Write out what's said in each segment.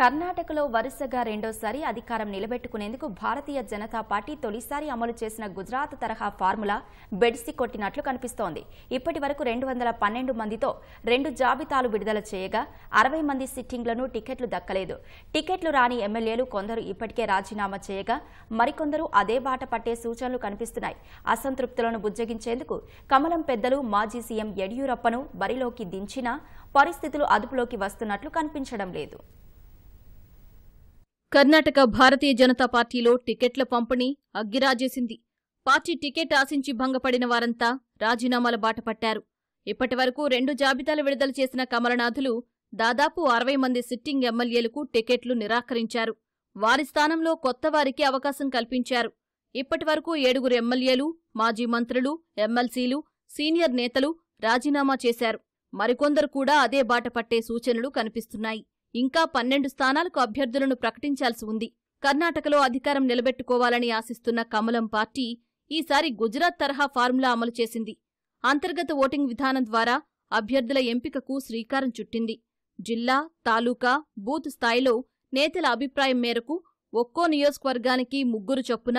కర్ణాటకలో వరుసగా రెండోసారి అధికారం నిలబెట్టుకునేందుకు భారతీయ జనతా పార్టీ తొలిసారి అమలు చేసిన గుజరాత్ తరహా ఫార్ములా బెడిసి కొట్టినట్లు కనిపిస్తోంది ఇప్పటి వరకు రెండు వందల పన్నెండు మందితో రెండు జాబితాలు విడుదల చేయగా అరవై మంది సిట్టింగ్లను టికెట్లు దక్కలేదు టికెట్లు రాని ఎమ్మెల్యేలు కొందరు ఇప్పటికే రాజీనామా చేయగా మరికొందరు అదే బాట పట్టే సూచనలు కనిపిస్తున్నాయి అసంతృప్తులను బుజ్జగించేందుకు కమలం పెద్దలు మాజీ సీఎం యడియూరప్పను బరిలోకి దించినా పరిస్థితులు అదుపులోకి వస్తున్నట్లు కనిపించడం లేదు కర్ణాటక భారతీయ జనతా పార్టీలో టికెట్ల పంపిణీ అగ్గిరాజేసింది పార్టీ టికెట్ ఆశించి భంగపడిన వారంతా రాజీనామాల బాట పట్టారు ఇప్పటి వరకు రెండు జాబితాలు విడుదల చేసిన కమలనాథులు దాదాపు అరవై మంది సిట్టింగ్ ఎమ్మెల్యేలకు టికెట్లు నిరాకరించారు వారి స్థానంలో కొత్త వారికి అవకాశం కల్పించారు ఇప్పటి వరకు ఏడుగురు ఎమ్మెల్యేలు మాజీ మంత్రులు ఎమ్మెల్సీలు సీనియర్ నేతలు రాజీనామా చేశారు మరికొందరు కూడా అదే బాట పట్టే సూచనలు కనిపిస్తున్నాయి ఇంకా పన్నెండు స్థానాలకు అభ్యర్థులను ప్రకటించాల్సి ఉంది కర్ణాటకలో అధికారం నిలబెట్టుకోవాలని ఆశిస్తున్న కమలం పార్టీ ఈసారి గుజరాత్ తరహా ఫార్ములా అమలు చేసింది అంతర్గత ఓటింగ్ విధానం ద్వారా అభ్యర్థుల ఎంపికకు శ్రీకారం చుట్టింది జిల్లా తాలూకా బూత్ స్థాయిలో నేతల అభిప్రాయం మేరకు ఒక్కో నియోజకవర్గానికి ముగ్గురు చొప్పున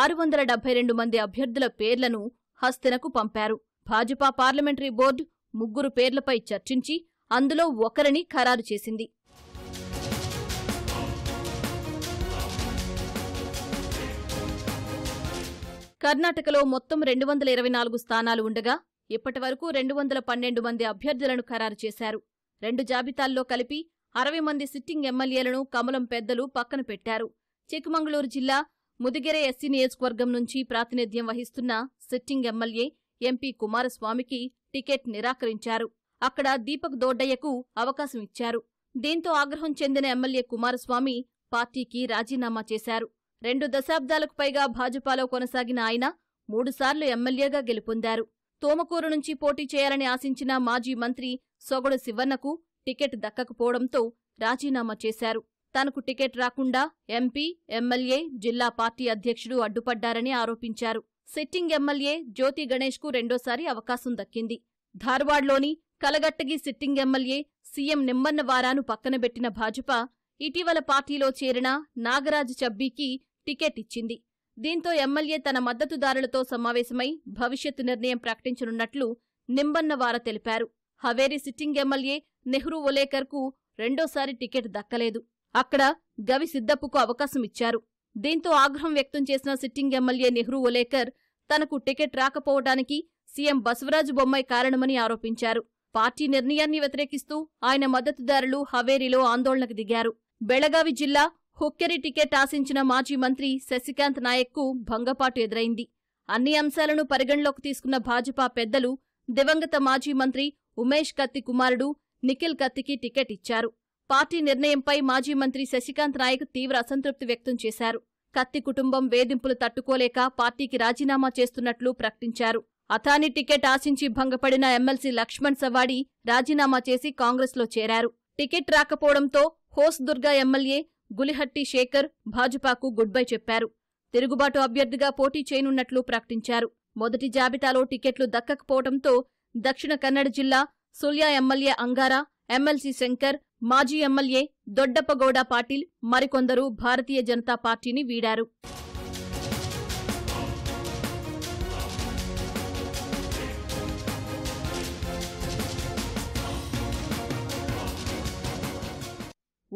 ఆరు వందల డెబ్బై రెండు మంది అభ్యర్థుల పేర్లను హస్తినకు పంపారు భాజపా పార్లమెంటరీ బోర్డు ముగ్గురు పేర్లపై చర్చించి అందులో ఒకరిని ఖరారు చేసింది కర్ణాటకలో మొత్తం రెండు వందల ఇరవై నాలుగు స్థానాలు ఉండగా ఇప్పటి వరకు రెండు వందల పన్నెండు మంది అభ్యర్థులను ఖరారు చేశారు రెండు జాబితాల్లో కలిపి అరవై మంది సిట్టింగ్ ఎమ్మెల్యేలను కమలం పెద్దలు పక్కన పెట్టారు చిక్కమంగళూరు జిల్లా ముదిగెరే ఎస్సీ నియోజకవర్గం నుంచి ప్రాతినిధ్యం వహిస్తున్న సిట్టింగ్ ఎమ్మెల్యే ఎంపీ కుమారస్వామికి టికెట్ నిరాకరించారు అక్కడ దీపక్ దోడ్డయ్యకు అవకాశం ఇచ్చారు దీంతో ఆగ్రహం చెందిన ఎమ్మెల్యే కుమారస్వామి పార్టీకి రాజీనామా చేశారు రెండు దశాబ్దాలకు పైగా భాజపాలో కొనసాగిన ఆయన మూడుసార్లు ఎమ్మెల్యేగా గెలుపొందారు తోమకూరు నుంచి పోటీ చేయాలని ఆశించిన మాజీ మంత్రి సొగడు శివన్నకు టికెట్ దక్కకపోవడంతో రాజీనామా చేశారు తనకు టికెట్ రాకుండా ఎంపీ ఎమ్మెల్యే జిల్లా పార్టీ అధ్యక్షుడు అడ్డుపడ్డారని ఆరోపించారు సిట్టింగ్ ఎమ్మెల్యే జ్యోతి గణేష్కు రెండోసారి అవకాశం దక్కింది ధార్వాడ్లోని కలగట్టగి సిట్టింగ్ ఎమ్మెల్యే సీఎం నిమ్మన్న వారాను పక్కనబెట్టిన భాజపా ఇటీవల పార్టీలో చేరిన నాగరాజ్ చబ్బీకి టికెట్ ఇచ్చింది దీంతో ఎమ్మెల్యే తన మద్దతుదారులతో సమావేశమై భవిష్యత్తు నిర్ణయం ప్రకటించనున్నట్లు నింబన్నవార తెలిపారు హవేరి సిట్టింగ్ ఎమ్మెల్యే నెహ్రూ ఒలేకర్కు రెండోసారి టికెట్ దక్కలేదు అక్కడ గవి సిద్దప్పుకు అవకాశం ఇచ్చారు దీంతో ఆగ్రహం వ్యక్తం చేసిన సిట్టింగ్ ఎమ్మెల్యే నెహ్రూ ఒలేకర్ తనకు టికెట్ రాకపోవడానికి సీఎం బసవరాజు బొమ్మై కారణమని ఆరోపించారు పార్టీ నిర్ణయాన్ని వ్యతిరేకిస్తూ ఆయన మద్దతుదారులు హవేరీలో ఆందోళనకు దిగారు బెళగావి జిల్లా హుక్కెరి టికెట్ ఆశించిన మాజీ మంత్రి శశికాంత్ నాయక్కు భంగపాటు ఎదురైంది అన్ని అంశాలను పరిగణలోకి తీసుకున్న భాజపా పెద్దలు దివంగత మాజీ మంత్రి ఉమేష్ కత్తి కుమారుడు నిఖిల్ కత్తికి టికెట్ ఇచ్చారు పార్టీ నిర్ణయంపై మాజీ మంత్రి శశికాంత్ నాయక్ తీవ్ర అసంతృప్తి వ్యక్తం చేశారు కత్తి కుటుంబం వేధింపులు తట్టుకోలేక పార్టీకి రాజీనామా చేస్తున్నట్లు ప్రకటించారు అథాని టికెట్ ఆశించి భంగపడిన ఎమ్మెల్సీ లక్ష్మణ్ సవాడి రాజీనామా చేసి కాంగ్రెస్లో చేరారు టికెట్ రాకపోవడంతో హోస్దుర్గా ఎమ్మెల్యే గులిహట్టి శేఖర్ భాజపాకు గుడ్ బై చెప్పారు తిరుగుబాటు అభ్యర్థిగా పోటీ చేయనున్నట్లు ప్రకటించారు మొదటి జాబితాలో టికెట్లు దక్కకపోవడంతో దక్షిణ కన్నడ జిల్లా సుల్యా ఎమ్మెల్యే అంగారా ఎమ్మెల్సీ శంకర్ మాజీ ఎమ్మెల్యే దొడ్డప్పగౌడ పాటిల్ మరికొందరు భారతీయ జనతా పార్టీని వీడారు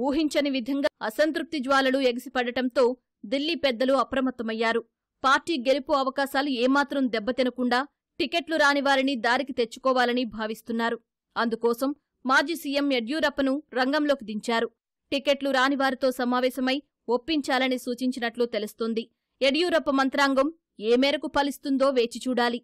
ఊహించని విధంగా అసంతృప్తి జ్వాలలు ఎగిసిపడటంతో ఢిల్లీ పెద్దలు అప్రమత్తమయ్యారు పార్టీ గెలుపు అవకాశాలు ఏమాత్రం దెబ్బతినకుండా టికెట్లు రాని వారిని దారికి తెచ్చుకోవాలని భావిస్తున్నారు అందుకోసం మాజీ సీఎం యడ్యూరప్పను రంగంలోకి దించారు టికెట్లు రాని వారితో సమావేశమై ఒప్పించాలని సూచించినట్లు తెలుస్తోంది యడ్యూరప్ప మంత్రాంగం ఏ మేరకు ఫలిస్తుందో వేచిచూడాలి